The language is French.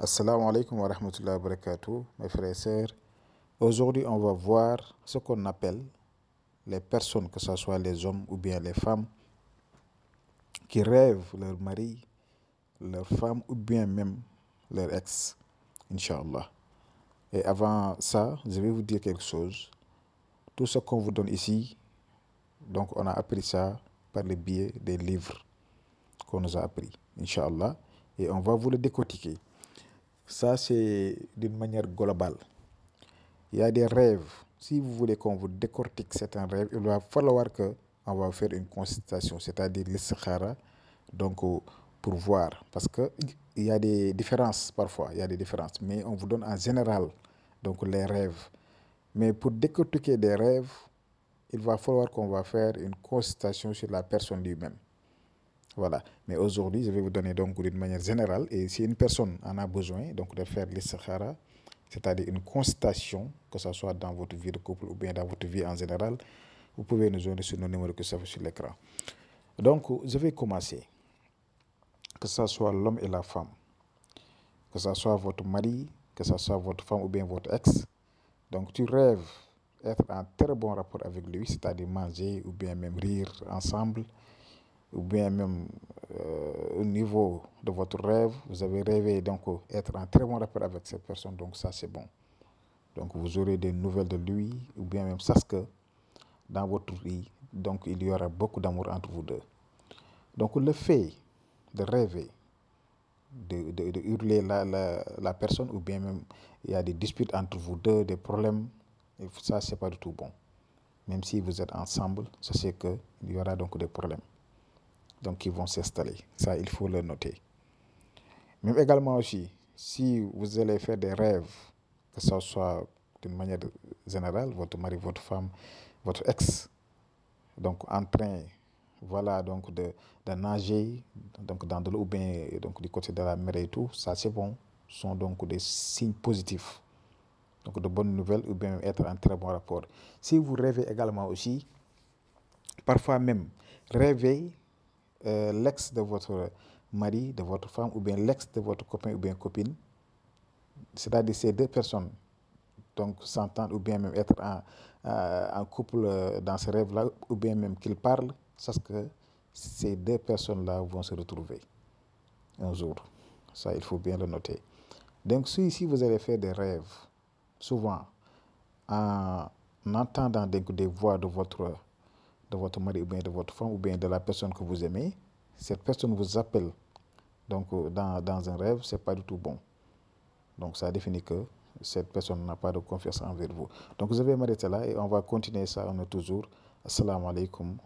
Assalamu alaikum wa rahmatullahi wa barakatuh, mes frères et sœurs. Aujourd'hui, on va voir ce qu'on appelle les personnes, que ce soit les hommes ou bien les femmes, qui rêvent leur mari, leur femme ou bien même leur ex, Inch'Allah. Et avant ça, je vais vous dire quelque chose. Tout ce qu'on vous donne ici, donc on a appris ça par le biais des livres qu'on nous a appris, Inch'Allah. Et on va vous le décortiquer. Ça, c'est d'une manière globale. Il y a des rêves. Si vous voulez qu'on vous décortique certains rêves, il va falloir qu'on va faire une consultation, c'est-à-dire l'istikhara, donc euh, pour voir. Parce qu'il y a des différences parfois, il y a des différences. Mais on vous donne en général donc les rêves. Mais pour décortiquer des rêves, il va falloir qu'on va faire une consultation sur la personne lui-même. Voilà. Mais aujourd'hui, je vais vous donner donc d'une manière générale, et si une personne en a besoin, donc de faire l'istikhara, c'est-à-dire une constatation, que ce soit dans votre vie de couple ou bien dans votre vie en général, vous pouvez nous joindre sur nos numéro que ça fait sur l'écran. Donc, je vais commencer. Que ce soit l'homme et la femme, que ce soit votre mari, que ce soit votre femme ou bien votre ex, donc tu rêves être en très bon rapport avec lui, c'est-à-dire manger ou bien même rire ensemble, ou bien même euh, au niveau de votre rêve, vous avez rêvé donc être en très bon rapport avec cette personne, donc ça c'est bon. Donc vous aurez des nouvelles de lui, ou bien même ça ce que dans votre vie, donc il y aura beaucoup d'amour entre vous deux. Donc le fait de rêver, de, hurler la, la, la, personne, ou bien même il y a des disputes entre vous deux, des problèmes, ça c'est pas du tout bon. Même si vous êtes ensemble, ça c'est il y aura donc des problèmes donc ils vont s'installer. Ça, il faut le noter. Mais également aussi, si vous allez faire des rêves, que ce soit d'une manière générale, votre mari, votre femme, votre ex, donc en train, voilà, donc de, nager, donc dans de l'eau ou bien donc du côté de la mer et tout, ça c'est bon, Ce sont donc des signes positifs, donc de bonnes nouvelles ou bien être en très bon rapport. Si vous rêvez également aussi, parfois même, rêvez euh, l'ex de votre mari, de votre femme, ou bien l'ex de votre copain ou bien copine, c'est-à-dire ces deux personnes, donc s'entendre ou bien même être en, euh, couple euh, dans ce rêve-là, ou bien même qu'ils parlent, ce que ces deux personnes-là vont se retrouver un jour. Ça, il faut bien le noter. Donc, si ici vous allez faire des rêves, souvent, en entendant des voix de votre de votre mari ou bien de votre femme ou bien de la personne que vous aimez, cette personne vous appelle donc euh, dans, un rêve, ce n'est pas du tout bon. Donc ça définit que cette personne n'a pas de confiance envers vous. Donc vous avez m'arrêter là et on va continuer ça, on est toujours. Assalamu alaikum